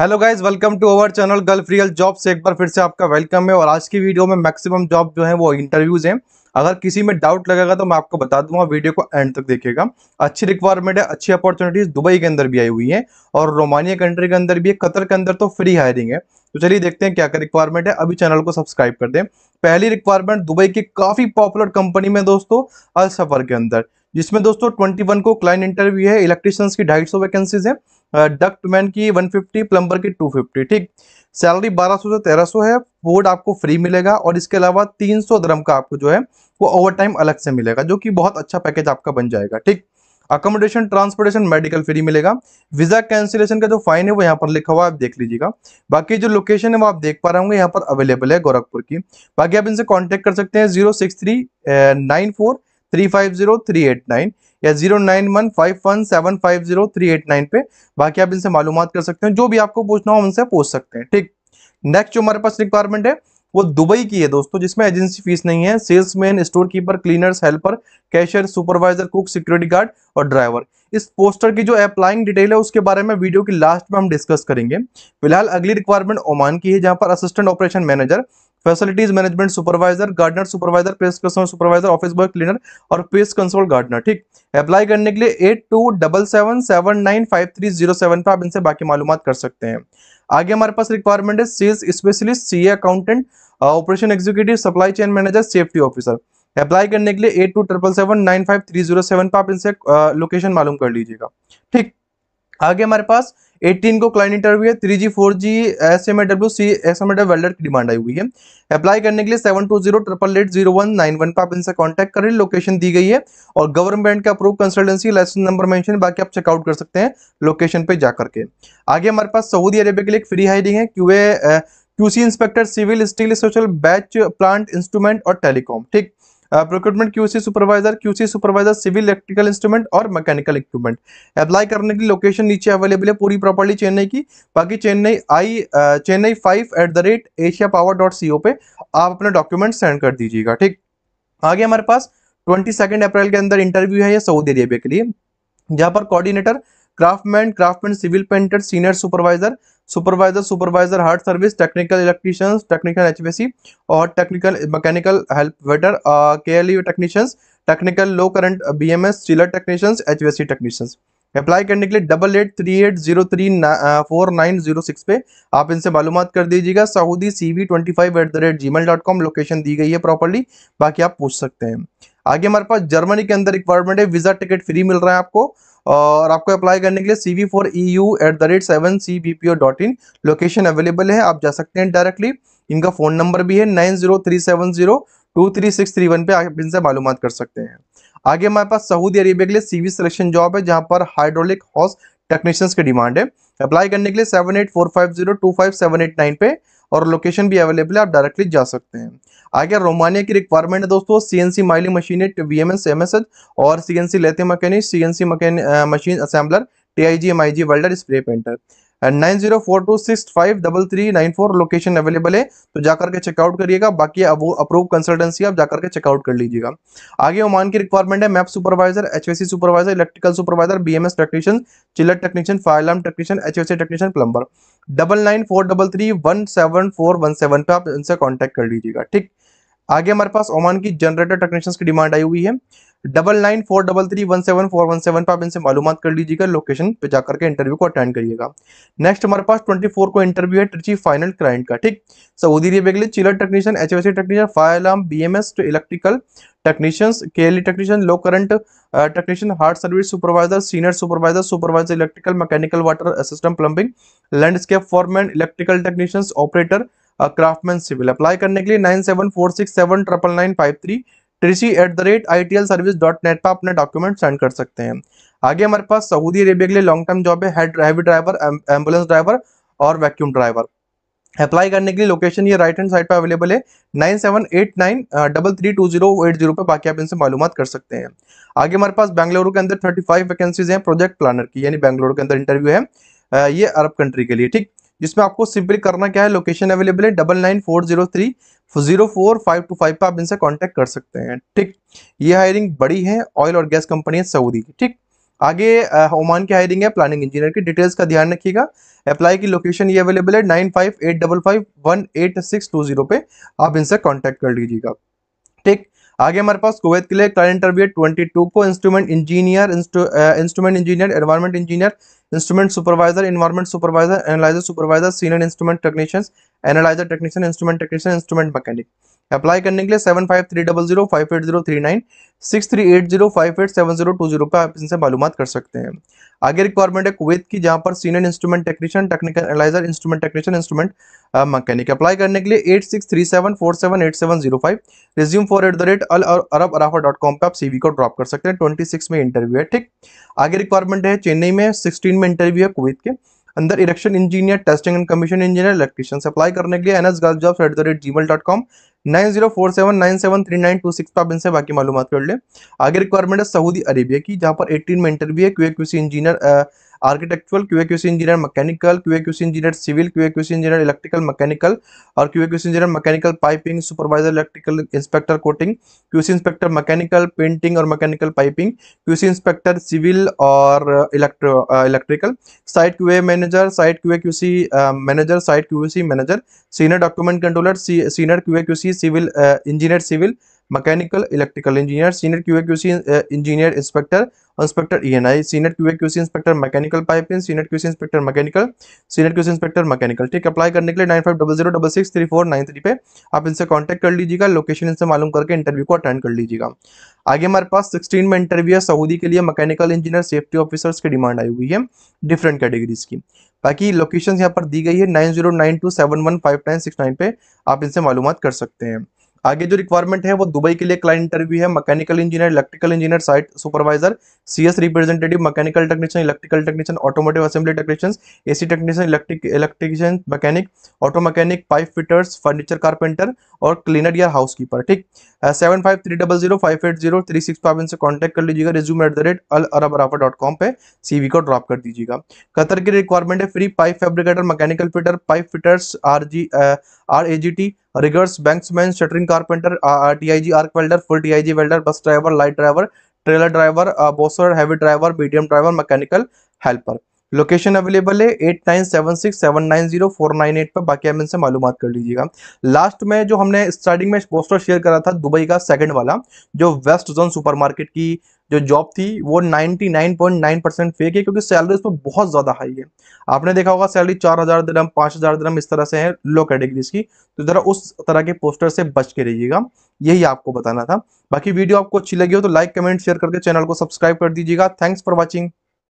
hello guys welcome to our channel gulf free job से एक बार फिर से आपका वेलकम है और आज की वीडियो में मैक्सिमम जॉब जो है वो इंटरव्यूज़ हैं अगर किसी में डाउट लगेगा तो मैं आपको बता दूंगा वीडियो को एंड तक देखिएगा अच्छी रिक्वायरमेंट है अच्छी अपॉर्चुनिटीज़ दुबई के अंदर भी आई हुई है और रोमानिया कंट्री के अंदर भी है कतर के अंदर तो फ्री हायरिंग है तो चलिए देखते हैं क्या क्या रिक्वायरमेंट है अभी चैनल को सब्सक्राइब कर दें पहली रिक्वायरमेंट दुबई की काफ़ी पॉपुलर कंपनी में दोस्तों अल सफ़र के अंदर जिसमें दोस्तों 21 को क्लाइंट इंटरव्यू है इलेक्ट्रिशियंस की ढाई सौ वैकेंसीज है मैन की 150 प्लम्बर की 250 ठीक सैलरी 1200 से 1300 है बोर्ड आपको फ्री मिलेगा और इसके अलावा 300 सौ धर्म का आपको जो है वो ओवर टाइम अलग से मिलेगा जो कि बहुत अच्छा पैकेज आपका बन जाएगा ठीक अकोमोडेशन ट्रांसपोर्टेशन मेडिकल फ्री मिलेगा वीजा कैंसिलेशन का जो फाइन है वो यहाँ पर लिखा हुआ आप देख लीजिएगा बाकी जो लोकेशन है वो आप देख पा रहे होंगे यहाँ पर अवेलेबल है गोरखपुर की बाकी आप इनसे कॉन्टेक्ट कर सकते हैं zero six three nine four three या जीरो पे बाकी आप इनसे मालूम कर सकते हैं जो भी आपको पूछना हो उनसे पूछ सकते हैं ठीक नेक्स्ट जो हमारे पास रिक्वायरमेंट है वो दुबई की है दोस्तों जिसमें एजेंसी फीस नहीं है salesman store keeper cleaners helper cashier supervisor cook security guard और ड्राइवर इस पोस्टर की जो अप्लाइंग डिटेल है उसके बारे में वीडियो की लास्ट में हम डिस्कस करेंगे फिलहाल अगली रिक्वायरमेंट ओमान की है जहां पर assistant operation manager facilities management supervisor gardener supervisor pest control supervisor office boy cleaner और पेस्ट कंसोल गार्डनर ठीक अप्लाई करने के लिए eight two double seven seven nine five three zero seven पर आप इनसे बाकी मालूम कर सकते हैं आगे हमारे पास रिक्वायरमेंट है sales specialist C accountant operation executive supply chain manager safety officer apply करने के लिए eight two triple seven nine five three zero seven पर आप इनसे लोकेशन मालूम कर लीजिएगा ठीक आगे हमारे पास एटीन को क्लाइंट इंटरव्यू है three G four G S M W C S M welder की डिमांड आई हुई है अप्लाई करने के लिए seven two zero triple eight zero one nine one पर आप इनसे कॉन्टैक्ट करें लोकेशन दी गई है और गवर्नमेंट का approve consultancy license number mention बाकी आप चेकआउट कर सकते हैं लोकेशन पे जाकर के आगे हमारे पास सऊदी अरेबिया के लिए फ्री हायरिंग है Q QC inspector civil steel social batch plant instrument और टेलीकॉम ठीक procurement QC supervisor QC supervisor civil electrical instrument और मैकेनिकल इक्विपमेंट अप्लाई करने की लोकेशन नीचे अवेलेबल है पूरी प्रॉपर्टी चेन्नई की बाकी चेन्नई आई uh, Chennai five at the rate Asia power dot C O पे आप अपने डॉक्यूमेंट सेंड कर दीजिएगा ठीक आगे हमारे पास ट्वेंटी सेकेंड अप्रैल के अंदर इंटरव्यू है ये सऊदी अरेबिया के लिए जहां पर coordinator craftsman craftsman civil painter senior supervisor supervisor supervisor hard service technical electrician technical HPC और technical mechanical help waiter K L U technicians technical low current B M S sealer technicians H V technicians apply करने के लिए double eight three eight zero three four nine zero six पे आप इनसे मालूम कर दीजिएगा Saudi C V twenty five at the rate Gmail dot com location दी गई है प्रॉपरली बाकी आप पूछ सकते हैं आगे हमारे पास जर्मनी के अंदर रिक्वायरमेंट है वीज़ा टिकट फ्री मिल रहा है आपको और आपको अप्लाई करने के लिए C V four E U at the rate seven C B P O dot in location available है आप जा सकते हैं डायरेक्टली इनका फ़ोन नंबर भी है nine zero three seven zero two three six three one पे आप इनसे मालूम कर सकते हैं आगे हमारे पास सऊदी अरेबिया के लिए सी वी सिलेक्शन जॉब है जहाँ पर हाइड्रोलिक हॉस टेक्नीशियंस की डिमांड है अप्लाई करने के लिए seven eight four five zero two five seven eight nine पे और लोकेशन भी अवेलेबल है आप डायरेक्टली जा सकते हैं आगे रोमानिया की रिक्वायरमेंट है दोस्तों C milling machine V M S M S H और C C N lathe mechanic C N C mechanic machine assembler T I G M I G welder spray painter nine zero four two six five double three nine four location available है तो जाकर के checkout करिएगा बाकी अब वो approve consultancy आप जाकर के चेकआउट कर लीजिएगा आगे ओमान की रिक्वायरमेंट है MEP supervisor HVAC supervisor electrical supervisor BMS technician chiller technician fire alarm technician HVAC technician plumber double nine four double three one seven four one seven पे आप इनसे कॉन्टेक्ट कर लीजिएगा ठीक आगे हमारे पास ओमान की जनरेटर टेक्नीशियंस की डिमांड आई हुई है double nine four double three one seven four one seven पर आप इनसे मालूम कर लीजिएगा लोकेशन पे जाकर के इंटरव्यू को अटेंड करिएगा नेक्स्ट हमारे पास ट्वेंटी फोर को इंटरव्यू है ट्रिची फाइनल क्लाइंट का ठीक सऊदी अरेबिया के लिए chiller technician H technician fire alarm B M S electrical technicians के technician low current technician hard service supervisor senior supervisor supervisor electrical mechanical water system plumbing landscape foreman electrical technicians operator craftsman civil apply करने के लिए nine seven four six seven triple nine five three Trichy at the rate I T L service dot net पर अपने document send कर सकते हैं आगे हमारे पास सऊदी अरेबिया के लिए लॉन्ग टर्म जॉब है head heavy driver ambulance driver और वैक्यूम ड्राइवर अप्लाई करने के लिए लोकेशन ये राइट हैंड साइड पर अवेलेबल है nine seven eight nine double three two zero eight zero पर बाकी आप इनसे मालूम कर सकते हैं आगे हमारे पास बैंगलुरु के अंदर थर्टी फाइव वैकेंसीज हैं प्रोजेक्ट प्लानर की यानी बैंगलुरु के अंदर इंटरव्यू है ये अरब कंट्री के लिए ठीक जिसमें आपको सिंपली करना क्या है लोकेशन अवेलेबल है double nine four zero three zero four five two five पर आप इनसे कांटेक्ट कर सकते हैं ठीक ये हायरिंग बड़ी है ऑयल और गैस कंपनी है सऊदी की ठीक आगे ओमान की हायरिंग है प्लानिंग इंजीनियर की डिटेल्स का ध्यान रखिएगा अप्लाई की लोकेशन ये अवेलेबल है nine five eight double five one eight six two zero पे आप इनसे कॉन्टेक्ट कर लीजिएगा ठीक आगे हमारे पास कुवैत के लिए करंट इंटरव्यू ट्वेंटी टू को instrument engineer instrument engineer environment engineer instrument supervisor environment supervisor analyser supervisor senior instrument technician analyser technician instrument technician instrument mechanic apply करने के लिए seven five three double zero five eight zero three nine six three eight zero five eight seven zero two zero पर आप इनसे मालूम कर सकते हैं आगे रिक्वायरमेंट है कुवैत की जहाँ पर senior instrument technician technical analyser instrument technician instrument mechanic apply करने के लिए eight six three seven four seven eight seven zero five resume for at the rate Al Arab Arafa dot com पर आप CV को drop कर सकते हैं twenty six में इंटरव्यू है ठीक आगे रिक्वायरमेंट है चेन्नई में सिक्सटीन में इंटरव्यू है कुवैत के अंदर election engineer testing and commission engineer electrician apply करने के लिए N S gulf job at the rate Gmail dot com nine zero four seven nine seven three nine two six आप इनसे बाकी मालूम कर ले आगे रिक्वायरमेंट है सऊदी अरेबिया की जहाँ पर एटीन में इंटरव्यू है Q C engineer architectural QA QC engineer mechanical QA QC engineer civil QA QC engineer electrical mechanical और QA QC engineer mechanical piping supervisor electrical inspector coating QC inspector mechanical painting और mechanical piping QC inspector civil और electrical site QA manager site QA QC manager site QC manager senior document controller senior QA QC civil engineer civil mechanical electrical engineer senior QA QC engineer inspector inspector E N I senate Q C inspector mechanical piping senate C inspector mechanical senate C inspector mechanical ठीक apply करने के लिए nine five double zero double six three four nine three पे आप इनसे contact कर लीजिएगा location इनसे मालूम करके इंटरव्यू को अटेंड कर लीजिएगा आगे हमारे पास सिक्सटीन में इंटरव्यू है सऊदी के लिए मैकेनिकल इंजीनियर सेफ्टी ऑफिसर्स की डिमांड आई हुई है डिफरेंट कैटेगरीज की बाकी लोकेशन यहाँ पर दी गई है nine zero nine two seven one five nine six nine पे आप इनसे मालूम कर सकते हैं आगे जो रिक्वायरमेंट है वो दुबई के लिए क्लाइंट इंटरव्यू है mechanical engineer electrical engineer site supervisor CS representative mechanical technician electrical technician automotive assembly technician AC technician electric electrician mechanic auto mechanic pipe fitters furniture carpenter और क्लीनर या housekeeper ठीक seven five three double zero five eight zero three six five इनसे contact कर लीजिएगा resume at the rate Al Arab Arafa dot com पर CV को drop कर दीजिएगा कतर की रिक्वायरमेंट है free pipe fabricator mechanical fitter pipe fitters R G R A G T riggers banksman shuttering carpenter TIG arc welder full TIG welder bus driver light driver trailer driver bowser heavy driver medium driver mechanical helper location available है eight nine seven six seven nine zero four nine eight पर बाकी आप इनसे मालूम कर लीजिएगा last में जो हमने स्टार्टिंग में पोस्टर शेयर करा था दुबई का सेकंड वाला जो वेस्ट जोन सुपरमार्केट की जो जॉब थी वो 99.9 परसेंट फेक है क्योंकि सैलरी उसमें बहुत ज़्यादा हाई है आपने देखा होगा सैलरी चार हज़ार दरम पांच हज़ार दरम इस तरह से है लो कैटेगरीज की तो ज़रा उस तरह के पोस्टर से बच के रहिएगा यही आपको बताना था बाकी वीडियो आपको अच्छी लगी हो तो लाइक कमेंट शेयर करके चैनल को सब्सक्राइब कर दीजिएगा थैंक्स फॉर वॉचिंग